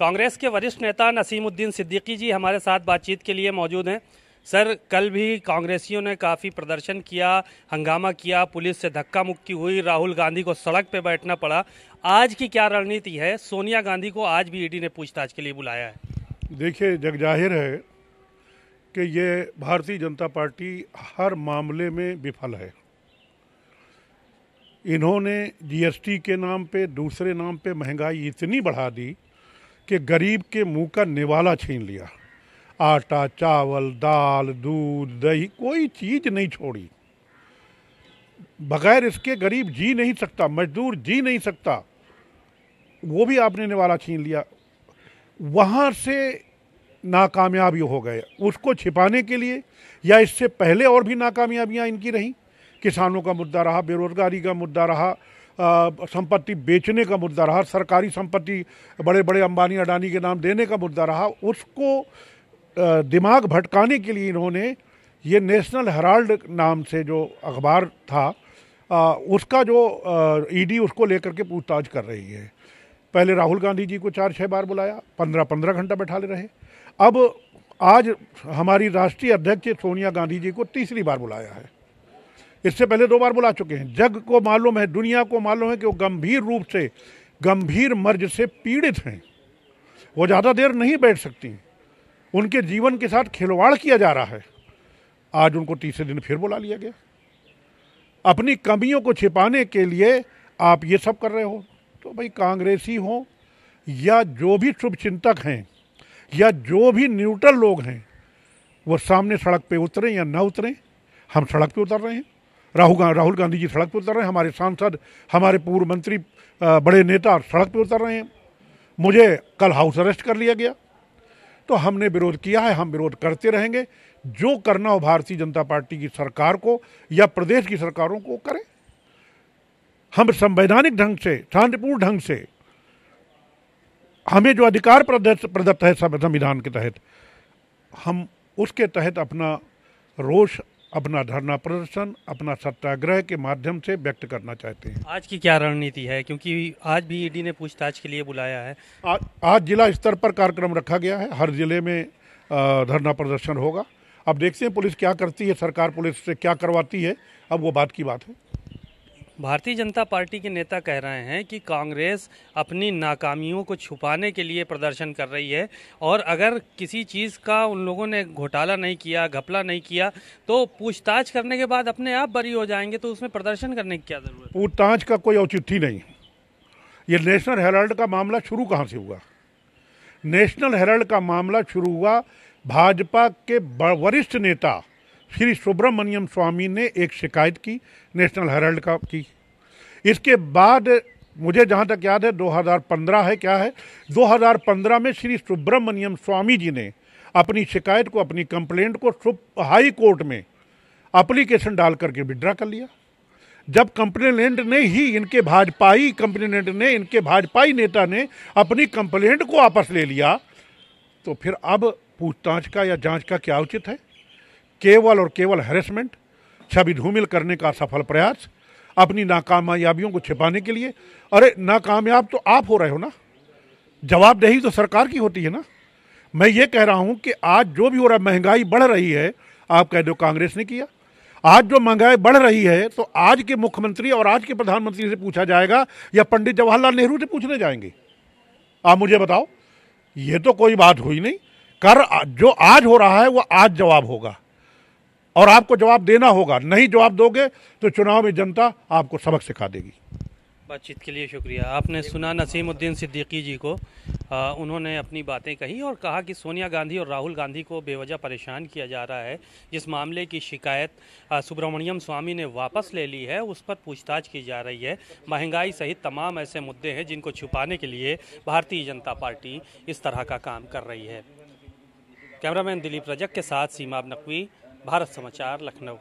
कांग्रेस के वरिष्ठ नेता नसीमुद्दीन सिद्दीकी जी हमारे साथ बातचीत के लिए मौजूद हैं सर कल भी कांग्रेसियों ने काफ़ी प्रदर्शन किया हंगामा किया पुलिस से धक्का मुक्की हुई राहुल गांधी को सड़क पर बैठना पड़ा आज की क्या रणनीति है सोनिया गांधी को आज भी ईडी ने पूछताछ के लिए बुलाया है देखिए जगजाहिर है कि ये भारतीय जनता पार्टी हर मामले में विफल है इन्होंने जीएसटी के नाम पे दूसरे नाम पे महंगाई इतनी बढ़ा दी कि गरीब के मुंह का निवाला छीन लिया आटा चावल दाल दूध दही कोई चीज़ नहीं छोड़ी बगैर इसके गरीब जी नहीं सकता मजदूर जी नहीं सकता वो भी आपने निवाला छीन लिया वहाँ से नाकामयाबी हो गए उसको छिपाने के लिए या इससे पहले और भी नाकामयाबियाँ इनकी रहीं किसानों का मुद्दा रहा बेरोज़गारी का मुद्दा रहा संपत्ति बेचने का मुद्दा रहा सरकारी संपत्ति बड़े बड़े अंबानी अडानी के नाम देने का मुद्दा रहा उसको दिमाग भटकाने के लिए इन्होंने ये नेशनल हेराल्ड नाम से जो अखबार था आ, उसका जो ईडी उसको लेकर के पूछताछ कर रही है पहले राहुल गांधी जी को चार छः बार बुलाया पंद्रह पंद्रह घंटा बैठा ले रहे अब आज हमारी राष्ट्रीय अध्यक्ष सोनिया गांधी जी को तीसरी बार बुलाया है इससे पहले दो बार बुला चुके हैं जग को मालूम है दुनिया को मालूम है कि वो गंभीर रूप से गंभीर मर्ज से पीड़ित हैं वो ज़्यादा देर नहीं बैठ सकती उनके जीवन के साथ खिलवाड़ किया जा रहा है आज उनको तीसरे दिन फिर बुला लिया गया अपनी कमियों को छिपाने के लिए आप ये सब कर रहे हो तो भाई कांग्रेसी हो या जो भी शुभचिंतक हैं या जो भी न्यूट्रल लोग हैं वो सामने सड़क पे उतरें या न उतरें हम सड़क पे उतर रहे हैं राहुल राहुल गांधी जी सड़क पर उतर रहे हैं हमारे सांसद हमारे पूर्व मंत्री बड़े नेता सड़क पर उतर रहे हैं मुझे कल हाउस अरेस्ट कर लिया गया तो हमने विरोध किया है हम विरोध करते रहेंगे जो करना हो भारतीय जनता पार्टी की सरकार को या प्रदेश की सरकारों को करें हम संवैधानिक ढंग से शांतिपूर्ण ढंग से हमें जो अधिकार प्रदत्त है संविधान के तहत हम उसके तहत अपना रोष अपना धरना प्रदर्शन अपना सत्याग्रह के माध्यम से व्यक्त करना चाहते हैं आज की क्या रणनीति है क्योंकि आज भी ईडी ने पूछताछ के लिए बुलाया है आ, आज जिला स्तर पर कार्यक्रम रखा गया है हर जिले में धरना प्रदर्शन होगा अब देखते हैं पुलिस क्या करती है सरकार पुलिस से क्या करवाती है अब वो बात की बात है भारतीय जनता पार्टी के नेता कह रहे हैं कि कांग्रेस अपनी नाकामियों को छुपाने के लिए प्रदर्शन कर रही है और अगर किसी चीज़ का उन लोगों ने घोटाला नहीं किया घपला नहीं किया तो पूछताछ करने के बाद अपने आप बरी हो जाएंगे तो उसमें प्रदर्शन करने की क्या ज़रूरत पूछताछ का कोई औचित्य नहीं ये नेशनल हेराल्ड का मामला शुरू कहाँ से हुआ नेशनल हेराल्ड का मामला शुरू हुआ भाजपा के वरिष्ठ नेता श्री सुब्रमण्यम स्वामी ने एक शिकायत की नेशनल हेराल्ड का की इसके बाद मुझे जहाँ तक याद है 2015 है क्या है 2015 में श्री सुब्रमण्यम स्वामी जी ने अपनी शिकायत को अपनी कंप्लेंट को हाई कोर्ट में अप्लीकेशन डाल करके विड्रा कर लिया जब कंप्लेनेंट ने ही इनके भाजपाई कंप्लेनेंट ने इनके भाजपाई नेता ने अपनी कंप्लेंट को वापस ले लिया तो फिर अब पूछताछ का या जांच का क्या उचित है केवल और केवल हेरेसमेंट छवि धूमिल करने का सफल प्रयास अपनी नाकामयाबियों को छिपाने के लिए अरे नाकामयाब तो आप हो रहे हो ना जवाबदेही तो सरकार की होती है ना मैं ये कह रहा हूँ कि आज जो भी हो रहा है महंगाई बढ़ रही है आप कह दो कांग्रेस ने किया आज जो महंगाई बढ़ रही है तो आज के मुख्यमंत्री और आज के प्रधानमंत्री से पूछा जाएगा या पंडित जवाहरलाल नेहरू से पूछने जाएंगे आप मुझे बताओ ये तो कोई बात हुई नहीं कर जो आज हो रहा है वो आज जवाब होगा और आपको जवाब देना होगा नहीं जवाब दोगे तो चुनाव में जनता आपको सबक सिखा देगी बातचीत के लिए शुक्रिया आपने सुना नसीमुद्दीन सिद्दीकी जी को आ, उन्होंने अपनी बातें कही और कहा कि सोनिया गांधी और राहुल गांधी को बेवजह परेशान किया जा रहा है जिस मामले की शिकायत सुब्रमण्यम स्वामी ने वापस ले ली है उस पर पूछताछ की जा रही है महंगाई सहित तमाम ऐसे मुद्दे हैं जिनको छुपाने के लिए भारतीय जनता पार्टी इस तरह का काम कर रही है कैमरामैन दिलीप रजक के साथ सीमा नकवी भारत समाचार लखनऊ